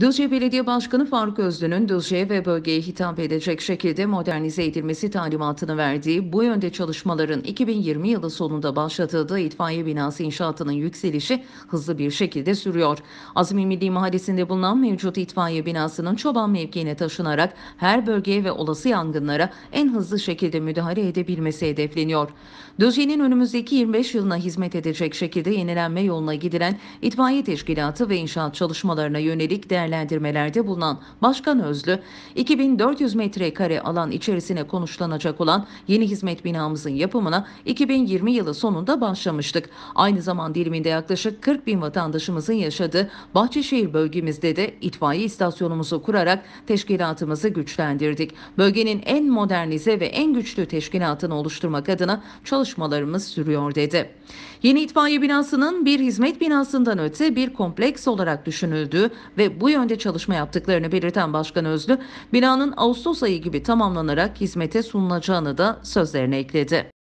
Düzce Belediye Başkanı Faruk Özlü'nün Düzce ve bölgeye hitap edecek şekilde modernize edilmesi talimatını verdiği bu yönde çalışmaların 2020 yılı sonunda başlatıldığı itfaiye binası inşaatının yükselişi hızlı bir şekilde sürüyor. Azmi Milli Mahallesi'nde bulunan mevcut itfaiye binasının çoban mevkiine taşınarak her bölgeye ve olası yangınlara en hızlı şekilde müdahale edebilmesi hedefleniyor. Düzce'nin önümüzdeki 25 yılına hizmet edecek şekilde yenilenme yoluna gidilen itfaiye teşkilatı ve inşaat çalışmalarına yönelik değerlendirilmesi değerlendirmelerde bulunan Başkan Özlü, 2400 metrekare alan içerisine konuşlanacak olan yeni hizmet binamızın yapımına 2020 yılı sonunda başlamıştık. Aynı zaman diliminde yaklaşık 40 bin vatandaşımızın yaşadığı Bahçeşehir bölgemizde de itfaiye istasyonumuzu kurarak teşkilatımızı güçlendirdik. Bölgenin en modernize ve en güçlü teşkilatını oluşturmak adına çalışmalarımız sürüyor dedi. Yeni itfaiye binasının bir hizmet binasından öte bir kompleks olarak düşünüldüğü ve bu bu yönde çalışma yaptıklarını belirten Başkan Özlü, binanın Ağustos ayı gibi tamamlanarak hizmete sunulacağını da sözlerine ekledi.